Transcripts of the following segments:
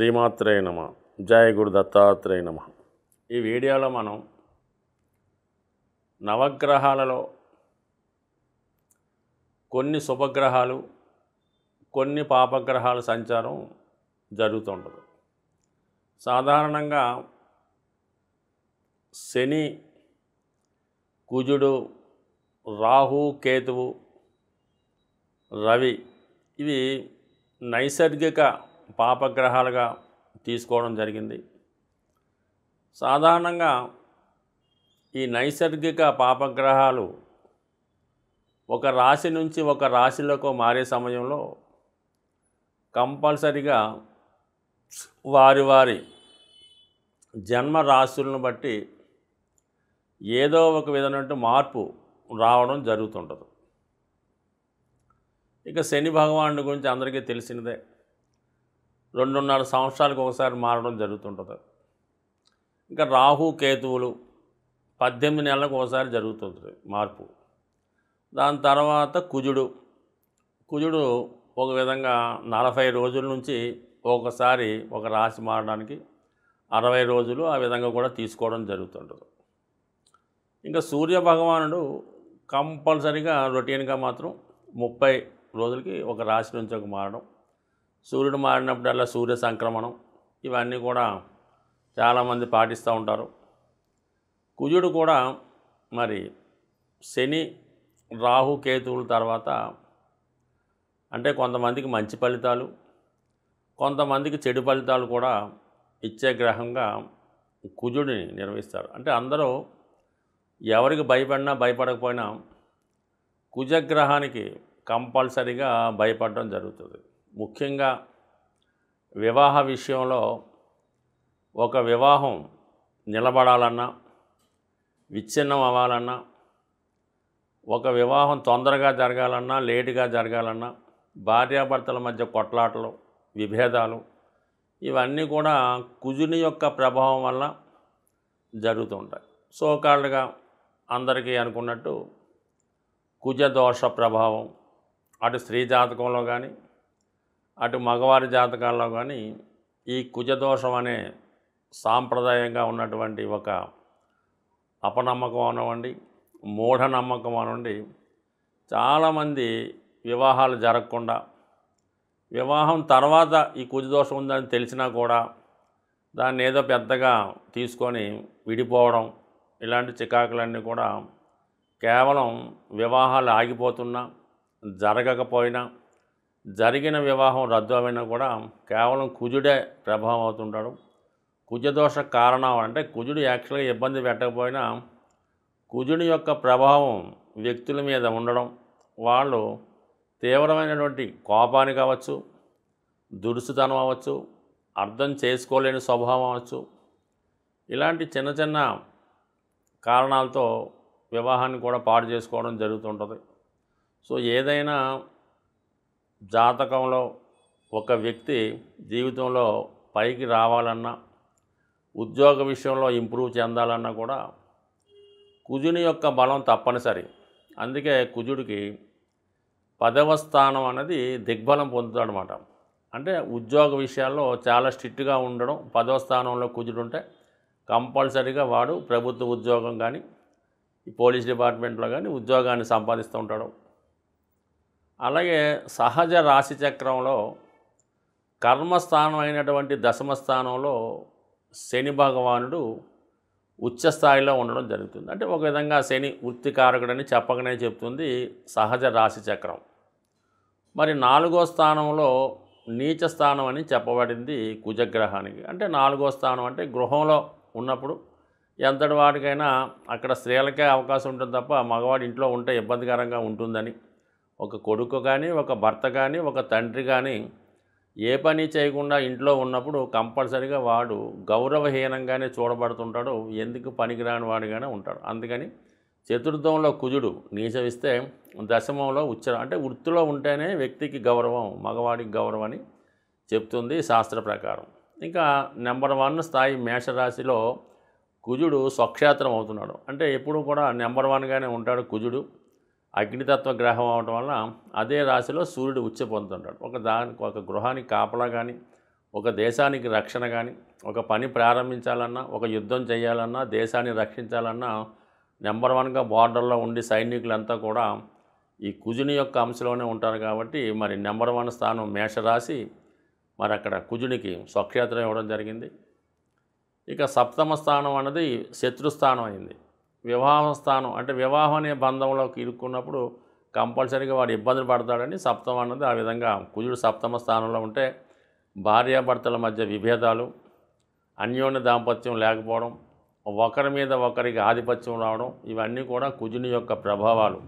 శ్రీమాత్రేయ నమ జయ గురు దత్తాత్రేయ నమ ఈ వీడియోలో మనం నవగ్రహాలలో కొన్ని శుభగ్రహాలు కొన్ని పాపగ్రహాల సంచారం జరుగుతుంటుంది సాధారణంగా శని కుజుడు రాహు కేతువు రవి ఇవి నైసర్గిక పాపగ్రహాలుగా తీసుకోవడం జరిగింది సాధారణంగా ఈ నైసర్గిక పాపగ్రహాలు ఒక రాశి నుంచి ఒక రాశిలోకి మారే సమయంలో కంపల్సరిగా వారి వారి జన్మ రాశులను బట్టి ఏదో ఒక విధమైన మార్పు రావడం జరుగుతుంటుంది ఇక శని భగవానుడి గురించి అందరికీ తెలిసినదే రెండున్నర సంవత్సరాలకు ఒకసారి మారడం జరుగుతుంటుంది ఇంకా రాహు కేతువులు పద్దెనిమిది నెలలకు ఒకసారి జరుగుతుంది మార్పు దాని తర్వాత కుజుడు కుజుడు ఒక విధంగా నలభై రోజుల నుంచి ఒకసారి ఒక రాశి మారడానికి అరవై రోజులు ఆ విధంగా కూడా తీసుకోవడం జరుగుతుంటుంది ఇంకా సూర్య భగవానుడు కంపల్సరీగా రొటీన్గా మాత్రం ముప్పై రోజులకి ఒక రాశి నుంచి ఒక మారడం సూర్యుడు మారినప్పుడల్లా సూర్య సంక్రమణం ఇవన్నీ కూడా చాలామంది పాటిస్తూ ఉంటారు కుజుడు కూడా మరి శని రాహు కేతువుల తర్వాత అంటే కొంతమందికి మంచి ఫలితాలు కొంతమందికి చెడు ఫలితాలు కూడా ఇచ్చే గ్రహంగా కుజుడిని నిర్వహిస్తారు అంటే అందరూ ఎవరికి భయపడినా భయపడకపోయినా కుజగ్రహానికి కంపల్సరిగా భయపడడం జరుగుతుంది ముఖ్యంగా వివాహ విషయంలో ఒక వివాహం నిలబడాలన్నా విచ్ఛిన్నం అవ్వాలన్నా ఒక వివాహం తొందరగా జరగాలన్నా లేటుగా జరగాలన్నా భార్యాభర్తల మధ్య కొట్లాటలు విభేదాలు ఇవన్నీ కూడా కుజుని యొక్క ప్రభావం వల్ల జరుగుతుంటాయి సోకాళ్ళుగా అందరికీ అనుకున్నట్టు కుజదోష ప్రభావం అటు స్త్రీ జాతకంలో కానీ అటు మగవారి జాతకాల్లో కానీ ఈ కుజదోషం అనే సాంప్రదాయంగా ఉన్నటువంటి ఒక అపనమ్మకం అనవండి మూఢనమ్మకం అనండి చాలామంది వివాహాలు జరగకుండా వివాహం తర్వాత ఈ కుజదోషం ఉందని తెలిసినా కూడా దాన్ని ఏదో పెద్దగా తీసుకొని విడిపోవడం ఇలాంటి చికాకులన్నీ కూడా కేవలం వివాహాలు ఆగిపోతున్నా జరగకపోయినా జరిగిన వివాహం రద్దు అయినా కూడా కేవలం కుజుడే ప్రభావం అవుతుంటాడు కుజదోష కారణం అంటే కుజుడు యాక్చువల్గా ఇబ్బంది పెట్టకపోయినా కుజుని యొక్క ప్రభావం వ్యక్తుల మీద ఉండడం వాళ్ళు తీవ్రమైనటువంటి కోపాన్ని కావచ్చు దురుసుతనం అవ్వచ్చు అర్థం చేసుకోలేని స్వభావం అవ్వచ్చు ఇలాంటి చిన్న చిన్న కారణాలతో వివాహాన్ని కూడా పాడు చేసుకోవడం జరుగుతుంటుంది సో ఏదైనా జాతకంలో ఒక వ్యక్తి జీవితంలో పైకి రావాలన్నా ఉద్యోగ విషయంలో ఇంప్రూవ్ చెందాలన్నా కూడా కుజుని యొక్క బలం తప్పనిసరి అందుకే కుజుడికి పదవ స్థానం అనేది దిగ్బలం పొందుతాడనమాట అంటే ఉద్యోగ విషయాల్లో చాలా స్ట్రిక్ట్గా ఉండడం పదవ స్థానంలో కుజుడు ఉంటే కంపల్సరీగా వాడు ప్రభుత్వ ఉద్యోగం కానీ పోలీస్ డిపార్ట్మెంట్లో కానీ ఉద్యోగాన్ని సంపాదిస్తూ ఉంటాడు అలాగే సహజ రాశిచక్రంలో కర్మస్థానం అయినటువంటి దశమ స్థానంలో శని భగవానుడు స్థాయిలో ఉండడం జరుగుతుంది అంటే ఒక విధంగా శని వృత్తికారకుడని చెప్పకనే చెప్తుంది సహజ రాశి చక్రం మరి నాలుగో స్థానంలో నీచ స్థానం అని చెప్పబడింది కుజగ్రహానికి అంటే నాలుగో స్థానం అంటే గృహంలో ఉన్నప్పుడు ఎంతటి వాటికైనా అక్కడ స్త్రీలకే అవకాశం ఉంటుంది తప్ప మగవాడు ఇంట్లో ఉంటే ఇబ్బందికరంగా ఉంటుందని ఒక కొడుకు కానీ ఒక భర్త కానీ ఒక తండ్రి కానీ ఏ పని చేయకుండా ఇంట్లో ఉన్నప్పుడు కంపల్సరిగా వాడు గౌరవహీనంగానే చూడబడుతుంటాడు ఎందుకు పనికిరాని వాడిగానే ఉంటాడు అందుకని చతుర్థంలో కుజుడు నీచవిస్తే దశమంలో ఉచ్చరం అంటే వృత్తిలో ఉంటేనే వ్యక్తికి గౌరవం మగవాడికి గౌరవం అని చెప్తుంది శాస్త్ర ప్రకారం ఇంకా నెంబర్ వన్ స్థాయి మేషరాశిలో కుజుడు స్వక్షేత్రం అవుతున్నాడు అంటే ఎప్పుడు కూడా నెంబర్ వన్గానే ఉంటాడు కుజుడు అగ్నితత్వ గ్రహం అవడం వల్ల అదే రాశిలో సూర్యుడు ఉచ్చ పొందుతుంటాడు ఒక దానికి ఒక గృహానికి కాపలా కానీ ఒక దేశానికి రక్షణ కానీ ఒక పని ప్రారంభించాలన్నా ఒక యుద్ధం చేయాలన్నా దేశాన్ని రక్షించాలన్నా నెంబర్ వన్గా బార్డర్లో ఉండి సైనికులంతా కూడా ఈ కుజుని యొక్క అంశలోనే ఉంటారు కాబట్టి మరి నెంబర్ వన్ స్థానం మేషరాశి మరి అక్కడ కుజునికి స్వక్షేత్రం ఇవ్వడం జరిగింది ఇక సప్తమ స్థానం అన్నది శత్రుస్థానం అయింది వివాహ స్థానం అంటే వివాహం అనే బంధంలోకి ఇరుక్కున్నప్పుడు కంపల్సరీగా వాడు ఇబ్బందులు పడతాడని సప్తం అన్నది ఆ విధంగా కుజుడు సప్తమ స్థానంలో ఉంటే భార్యాభర్తల మధ్య విభేదాలు అన్యోన్య దాంపత్యం లేకపోవడం ఒకరి మీద ఒకరికి ఆధిపత్యం రావడం ఇవన్నీ కూడా కుజుని యొక్క ప్రభావాలు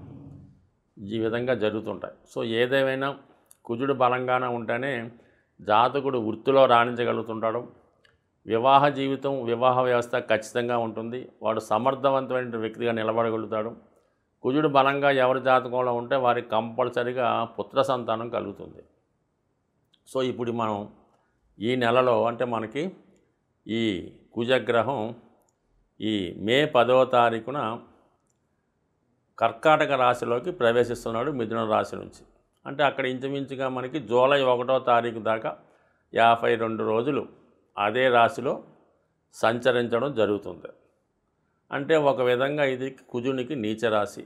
ఈ విధంగా జరుగుతుంటాయి సో ఏదేమైనా కుజుడు బలంగానే ఉంటేనే జాతకుడు వృత్తిలో రాణించగలుగుతుంటాడు వివాహ జీవితం వివాహ వ్యవస్థ ఖచ్చితంగా ఉంటుంది వాడు సమర్థవంతమైన వ్యక్తిగా నిలబడగలుగుతాడు కుజుడు బలంగా ఎవరి జాతకంలో ఉంటే వారికి కంపల్సరిగా పుత్ర సంతానం కలుగుతుంది సో ఇప్పుడు మనం ఈ నెలలో అంటే మనకి ఈ కుజగ్రహం ఈ మే పదవ తారీఖున కర్కాటక రాశిలోకి ప్రవేశిస్తున్నాడు మిథున రాశి నుంచి అంటే అక్కడ ఇంచుమించుగా మనకి జూలై ఒకటో తారీఖు దాకా యాభై రెండు రోజులు అదే రాశిలో సంచరించడం జరుగుతుంది అంటే ఒక విధంగా ఇది కుజునికి నీచ రాశి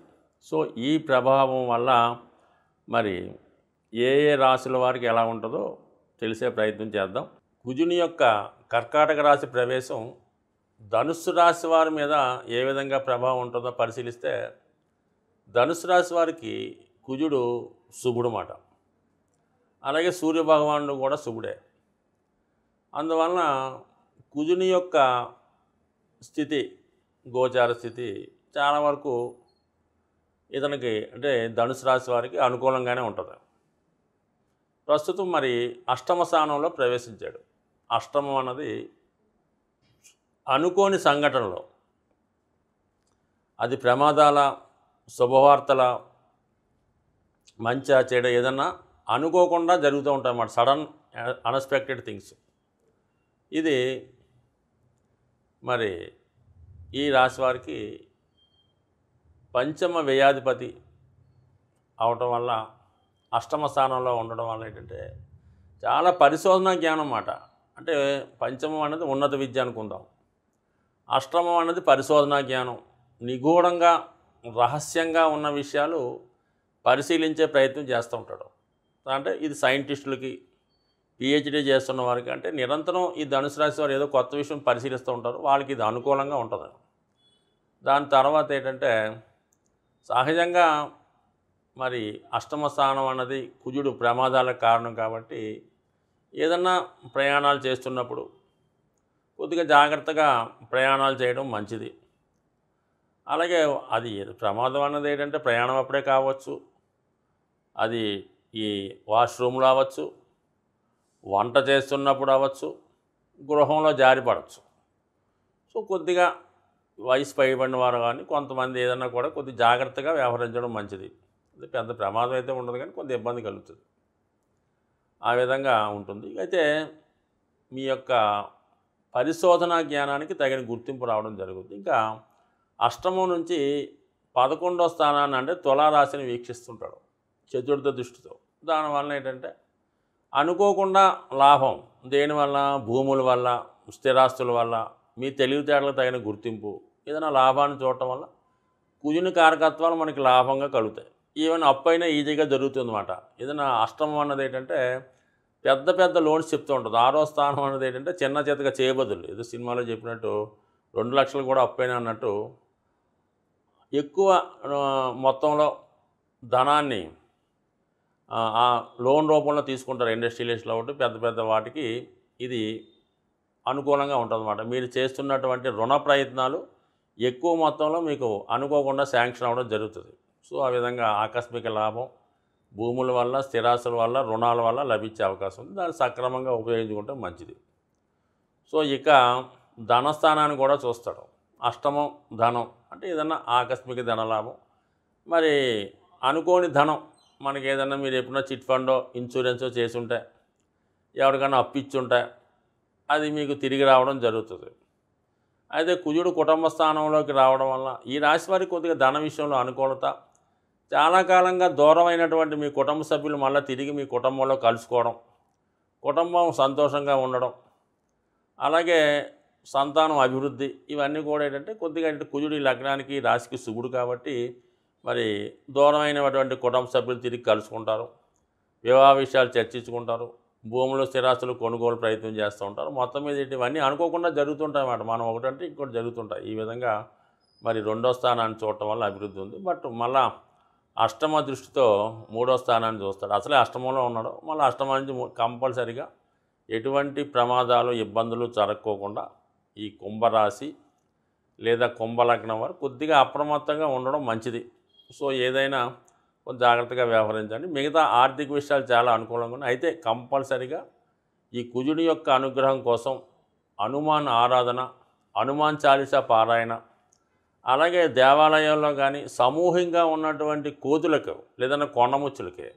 సో ఈ ప్రభావం వల్ల మరి ఏ ఏ రాశుల వారికి ఎలా ఉంటుందో తెలిసే ప్రయత్నం చేద్దాం కుజుని యొక్క కర్కాటక రాశి ప్రవేశం ధనుస్సు రాశి వారి మీద ఏ విధంగా ప్రభావం ఉంటుందో పరిశీలిస్తే ధనుసు రాశి వారికి కుజుడు శుభుడు మాట అలాగే సూర్యభగవానుడు కూడా శుభుడే అందువలన కుజుని యొక్క స్థితి గోచార స్థితి చాలా వరకు ఇతనికి అంటే ధనుసు రాశి వారికి అనుకూలంగానే ఉంటుంది ప్రస్తుతం మరి అష్టమ స్థానంలో ప్రవేశించాడు అష్టమం అన్నది అనుకోని సంఘటనలో అది ప్రమాదాల శుభవార్తల మంచి చెడ ఏదన్నా అనుకోకుండా జరుగుతూ ఉంటాయి అన్నమాట సడన్ అన్ఎక్స్పెక్టెడ్ థింగ్స్ ఇది మరి ఈ రాశి వారికి పంచమ వ్యయాధిపతి అవటం వల్ల అష్టమ స్థానంలో ఉండడం వల్ల ఏంటంటే చాలా పరిశోధన జ్ఞానం అన్నమాట అంటే పంచమం అనేది ఉన్నత విద్య అనుకుందాం అష్టమం అనేది పరిశోధనా జ్ఞానం నిగూఢంగా రహస్యంగా ఉన్న విషయాలు పరిశీలించే ప్రయత్నం చేస్తూ ఉంటాడు అంటే ఇది సైంటిస్టులకి పిహెచ్డీ చేస్తున్న వారికి అంటే నిరంతరం ఈ ధనుసు రాశి వారు ఏదో కొత్త విషయం పరిశీలిస్తూ ఉంటారు వాళ్ళకి ఇది అనుకూలంగా ఉంటుంది దాని తర్వాత ఏంటంటే సహజంగా మరి అష్టమ స్థానం అన్నది కుజుడు ప్రమాదాలకు కారణం కాబట్టి ఏదన్నా ప్రయాణాలు చేస్తున్నప్పుడు కొద్దిగా జాగ్రత్తగా ప్రయాణాలు చేయడం మంచిది అలాగే అది ప్రమాదం అన్నది ఏంటంటే ప్రయాణం అప్పుడే కావచ్చు అది ఈ వాష్రూమ్లో అవ్వచ్చు వంట చేస్తున్నప్పుడు అవ్వచ్చు గృహంలో జారిపడవచ్చు సో కొద్దిగా వయసు పైబడిన వారు కానీ కొంతమంది ఏదన్నా కూడా కొద్ది జాగ్రత్తగా వ్యవహరించడం మంచిది అంటే పెద్ద ప్రమాదం అయితే ఉండదు కానీ కొంత ఇబ్బంది కలుగుతుంది ఆ విధంగా ఉంటుంది అయితే మీ యొక్క పరిశోధనా జ్ఞానానికి తగిన గుర్తింపు రావడం జరుగుతుంది ఇంకా అష్టమం నుంచి పదకొండో స్థానాన్ని అంటే తులారాశిని వీక్షిస్తుంటాడు చతుర్థ దృష్టితో దానివల్ల ఏంటంటే అనుకోకుండా లాభం దేనివల్ల భూముల వల్ల స్థిరాస్తుల వల్ల మీ తెలివితేటలకు తగిన గుర్తింపు ఏదైనా లాభాన్ని చూడటం వల్ల కుజుని కారకత్వాలు మనకి లాభంగా కలుగుతాయి ఈవెన్ అప్పు అయినా ఈజీగా జరుగుతుందన్నమాట ఏదైనా అష్టమం అన్నది ఏంటంటే పెద్ద పెద్ద లోన్స్ చెప్తూ ఉంటుంది ఆరో స్థానం అన్నది ఏంటంటే చిన్న చేతగా చేయబదులు ఏదో సినిమాలో చెప్పినట్టు రెండు లక్షలు కూడా అప్పైనా అన్నట్టు ఎక్కువ మొత్తంలో ధనాన్ని ఆ లోన్ రూపంలో తీసుకుంటారు ఇండస్ట్రియలిస్ట్లు కాబట్టి పెద్ద పెద్ద వాటికి ఇది అనుకూలంగా ఉంటుందన్నమాట మీరు చేస్తున్నటువంటి రుణ ప్రయత్నాలు ఎక్కువ మొత్తంలో మీకు అనుకోకుండా శాంక్షన్ అవ్వడం జరుగుతుంది సో ఆ విధంగా ఆకస్మిక లాభం భూముల వల్ల స్థిరాస్తుల వల్ల రుణాల వల్ల లభించే అవకాశం ఉంది దాన్ని సక్రమంగా ఉపయోగించుకుంటే మంచిది సో ఇక ధనస్థానాన్ని కూడా చూస్తాడు అష్టమం ధనం అంటే ఏదన్నా ఆకస్మిక ధనలాభం మరి అనుకోని ధనం మనకి ఏదన్నా మీరు ఎప్పుడన్నా చిట్ ఫండో ఇన్సూరెన్సో చేసుంటే ఎవరికైనా అప్పిచ్చుంటే అది మీకు తిరిగి రావడం జరుగుతుంది అయితే కుజుడు కుటుంబ స్థానంలోకి రావడం వల్ల ఈ రాశి వారికి కొద్దిగా ధన విషయంలో అనుకూలత చాలా కాలంగా దూరమైనటువంటి మీ కుటుంబ సభ్యులు మళ్ళీ తిరిగి మీ కుటుంబంలో కలుసుకోవడం కుటుంబం సంతోషంగా ఉండడం అలాగే సంతానం అభివృద్ధి ఇవన్నీ కూడా ఏంటంటే కొద్దిగా అంటే కుజుడు ఈ లగ్నానికి రాశికి శుభుడు కాబట్టి మరి దూరమైనటువంటి కుటుంబ సభ్యులు తిరిగి కలుసుకుంటారు వివాహ విషయాలు చర్చించుకుంటారు భూములు స్థిరాస్తులు కొనుగోలు ప్రయత్నం చేస్తూ ఉంటారు మొత్తం మీద ఇవన్నీ అనుకోకుండా జరుగుతుంటాయి అన్నమాట మనం ఒకటంటే ఇంకోటి జరుగుతుంటాయి ఈ విధంగా మరి రెండో స్థానాన్ని చూడటం వల్ల అభివృద్ధి ఉంది బట్ మళ్ళా అష్టమ దృష్టితో మూడో స్థానాన్ని చూస్తాడు అసలే అష్టమంలో ఉన్నాడు మళ్ళీ అష్టమ నుంచి కంపల్సరిగా ఎటువంటి ప్రమాదాలు ఇబ్బందులు జరగకోకుండా ఈ కుంభరాశి లేదా కుంభలగ్నం వారు కొద్దిగా అప్రమత్తంగా ఉండడం మంచిది సో ఏదైనా కొంచెం జాగ్రత్తగా వ్యవహరించండి మిగతా ఆర్థిక విషయాలు చాలా అనుకూలంగా ఉన్నాయి అయితే కంపల్సరిగా ఈ కుజుడి యొక్క అనుగ్రహం కోసం హనుమాన్ ఆరాధన హనుమాన్ చాలీస పారాయణ అలాగే దేవాలయంలో కానీ సమూహంగా ఉన్నటువంటి కోతులకు లేదన్నా కొండముచ్చులకి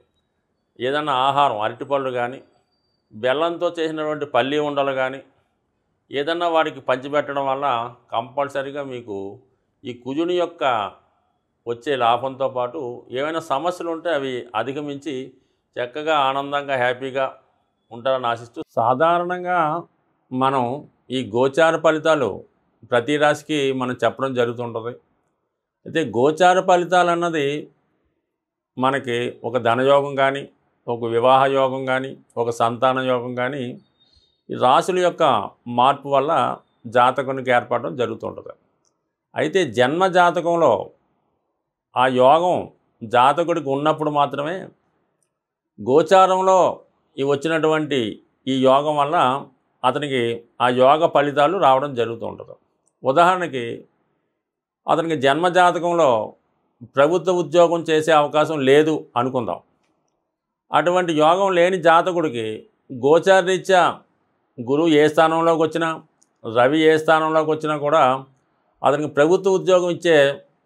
ఏదన్నా ఆహారం అరటిపళ్ళు కానీ బెల్లంతో చేసినటువంటి పల్లి ఉండలు కానీ ఏదన్నా వాడికి పంచిపెట్టడం వల్ల కంపల్సరిగా మీకు ఈ కుజుని యొక్క వచ్చే లాభంతో పాటు ఏమైనా సమస్యలు ఉంటే అవి అధిగమించి చక్కగా ఆనందంగా హ్యాపీగా ఉంటారని ఆశిస్తూ సాధారణంగా మనం ఈ గోచార ఫలితాలు ప్రతి రాశికి మనం చెప్పడం జరుగుతుంటుంది అయితే గోచార ఫలితాలు అన్నది మనకి ఒక ధనయోగం కానీ ఒక వివాహ యోగం కానీ ఒక సంతాన యోగం కానీ రాశుల యొక్క మార్పు వల్ల జాతకునికి ఏర్పడడం జరుగుతుంటుంది అయితే జన్మ జాతకంలో ఆ యోగం జాతకుడికి ఉన్నప్పుడు మాత్రమే గోచారంలో ఈ వచ్చినటువంటి ఈ యోగం వల్ల అతనికి ఆ యోగ ఫలితాలు రావడం జరుగుతూ ఉంటుంది ఉదాహరణకి అతనికి జన్మజాతకంలో ప్రభుత్వ ఉద్యోగం చేసే అవకాశం లేదు అనుకుందాం అటువంటి యోగం లేని జాతకుడికి గోచారరీత్యా గురువు ఏ స్థానంలోకి వచ్చినా రవి ఏ స్థానంలోకి వచ్చినా కూడా అతనికి ప్రభుత్వ ఉద్యోగం ఇచ్చే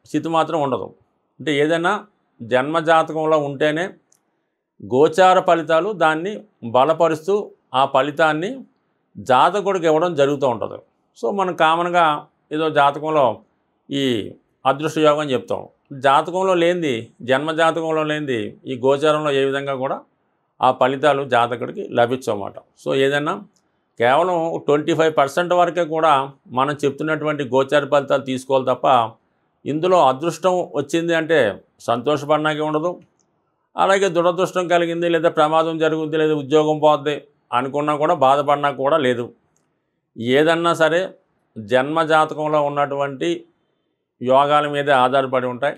స్థితి మాత్రం ఉండదు అంటే ఏదైనా జన్మజాతకంలో ఉంటేనే గోచార ఫలితాలు దాన్ని బలపరుస్తూ ఆ ఫలితాన్ని జాతకుడికి ఇవ్వడం జరుగుతూ ఉంటుంది సో మనం కామన్గా ఏదో జాతకంలో ఈ అదృష్ట యోగం చెప్తాం జాతకంలో లేనిది జన్మజాతకంలో లేనిది ఈ గోచారంలో ఏ విధంగా కూడా ఆ ఫలితాలు జాతకుడికి లభించమాట సో ఏదైనా కేవలం ట్వంటీ ఫైవ్ పర్సెంట్ వరకే కూడా మనం చెప్తున్నటువంటి గోచార ఫలితాలు తీసుకోవాలి తప్ప ఇందులో అదృష్టం వచ్చింది అంటే సంతోషపడడానికి ఉండదు అలాగే దురదృష్టం కలిగింది లేదా ప్రమాదం జరుగుద్ది లేదా ఉద్యోగం పోద్ది అనుకున్నా కూడా బాధపడినా కూడా లేదు ఏదన్నా సరే జన్మ జాతకంలో ఉన్నటువంటి యోగాల మీదే ఆధారపడి ఉంటాయి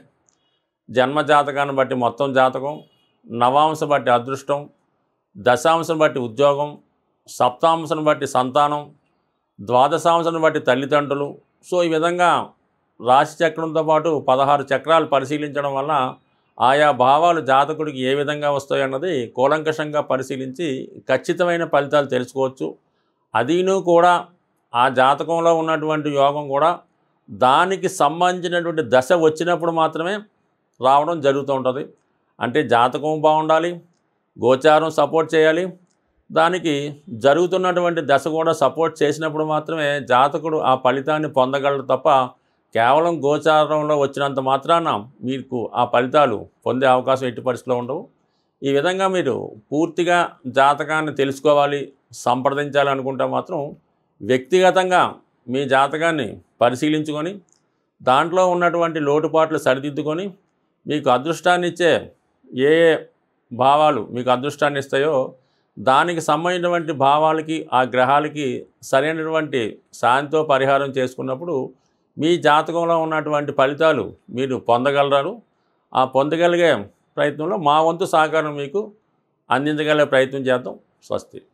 జన్మ జాతకాన్ని బట్టి మొత్తం జాతకం నవాంశం బట్టి అదృష్టం దశాంశం బట్టి ఉద్యోగం సప్తాంశం బట్టి సంతానం ద్వాదశాంశం బట్టి తల్లిదండ్రులు సో ఈ విధంగా రాశిచక్రంతో పాటు పదహారు చక్రాలు పరిశీలించడం వల్ల ఆయా భావాలు జాతకుడికి ఏ విధంగా వస్తాయన్నది కూలంకషంగా పరిశీలించి ఖచ్చితమైన ఫలితాలు తెలుసుకోవచ్చు అదీను కూడా ఆ జాతకంలో ఉన్నటువంటి యోగం కూడా దానికి సంబంధించినటువంటి దశ వచ్చినప్పుడు మాత్రమే రావడం జరుగుతూ ఉంటుంది అంటే జాతకం బాగుండాలి గోచారం సపోర్ట్ చేయాలి దానికి జరుగుతున్నటువంటి దశ కూడా సపోర్ట్ చేసినప్పుడు మాత్రమే జాతకుడు ఆ ఫలితాన్ని పొందగలడు తప్ప కేవలం గోచారంలో వచ్చినంత మాత్రాన మీకు ఆ ఫలితాలు పొందే అవకాశం ఎట్టి పరిస్థితిలో ఉండవు ఈ విధంగా మీరు పూర్తిగా జాతకాన్ని తెలుసుకోవాలి సంప్రదించాలి అనుకుంటే మాత్రం వ్యక్తిగతంగా మీ జాతకాన్ని పరిశీలించుకొని దాంట్లో ఉన్నటువంటి లోటుపాట్లు సరిదిద్దుకొని మీకు అదృష్టాన్ని ఇచ్చే ఏ భావాలు మీకు అదృష్టాన్ని ఇస్తాయో దానికి సంబంధించినటువంటి భావాలకి ఆ గ్రహాలకి సరైనటువంటి శాంతితో పరిహారం చేసుకున్నప్పుడు మీ జాతకంలో ఉన్నటువంటి ఫలితాలు మీరు పొందగలరాను ఆ పొందగలిగే ప్రయత్నంలో మా వంతు సహకారం మీకు అందించగలిగే ప్రయత్నం చేద్దాం స్వస్తి